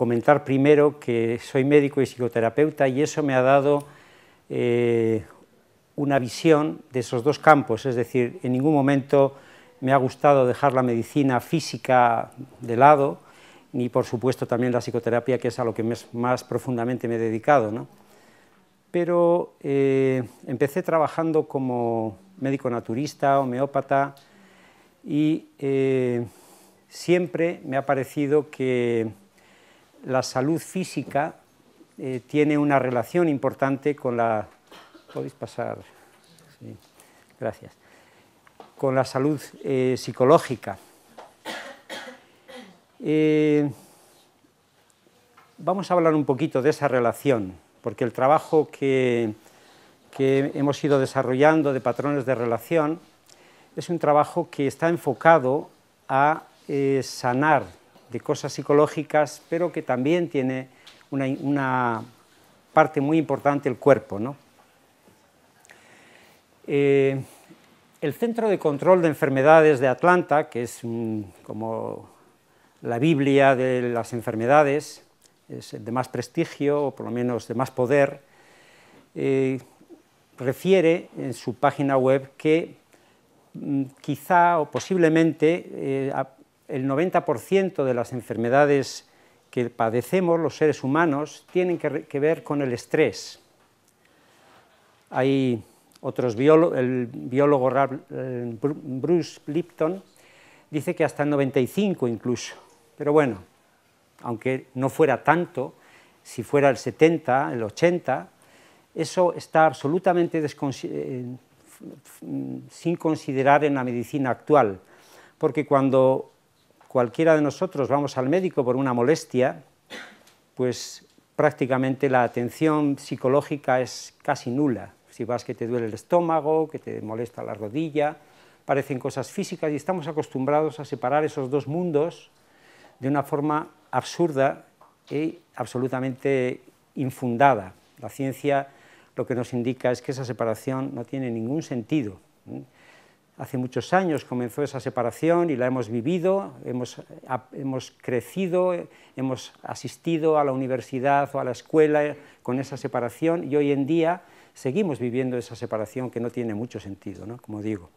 comentar primero que soy médico y psicoterapeuta y eso me ha dado eh, una visión de esos dos campos, es decir, en ningún momento me ha gustado dejar la medicina física de lado, ni por supuesto también la psicoterapia, que es a lo que más, profundamente me he dedicado. ¿no? Pero eh, empecé trabajando como médico naturista, homeópata, y eh, siempre me ha parecido que la salud física eh, tiene una relación importante con la... ¿Podéis pasar? gracias. Con la salud eh, psicológica. Eh, vamos a hablar un poquito de esa relación, porque el trabajo que, hemos ido desarrollando de patrones de relación es un trabajo que está enfocado a sanar de cosas psicológicas, pero que también tiene una, parte muy importante el cuerpo. Eh, el Centro de Control de Enfermedades de Atlanta, que es como la Biblia de las enfermedades, es el de más prestigio o por lo menos de más poder, eh, refiere en su página web que mm, quizá o posiblemente eh, el 90% de las enfermedades que padecemos los seres humanos tienen que, ver con el estrés. Hay otros biólogos, el biólogo Bruce Lipton dice que hasta el 95 incluso, pero bueno, aunque no fuera tanto, si fuera el 70, el 80, eso está absolutamente eh, sin considerar en la medicina actual, porque cuando cualquiera de nosotros vamos al médico por una molestia, pues prácticamente la atención psicológica es casi nula. Si vas que te duele el estómago, que te molesta la rodilla, parecen cosas físicas y estamos acostumbrados a separar esos dos mundos de una forma absurda y absolutamente infundada. La ciencia lo que nos indica es que esa separación no tiene ningún sentido. Hace muchos años comenzó esa separación y la hemos vivido, hemos, crecido, hemos asistido a la universidad o a la escuela con esa separación y hoy en día seguimos viviendo esa separación que no tiene mucho sentido, ¿no? como digo.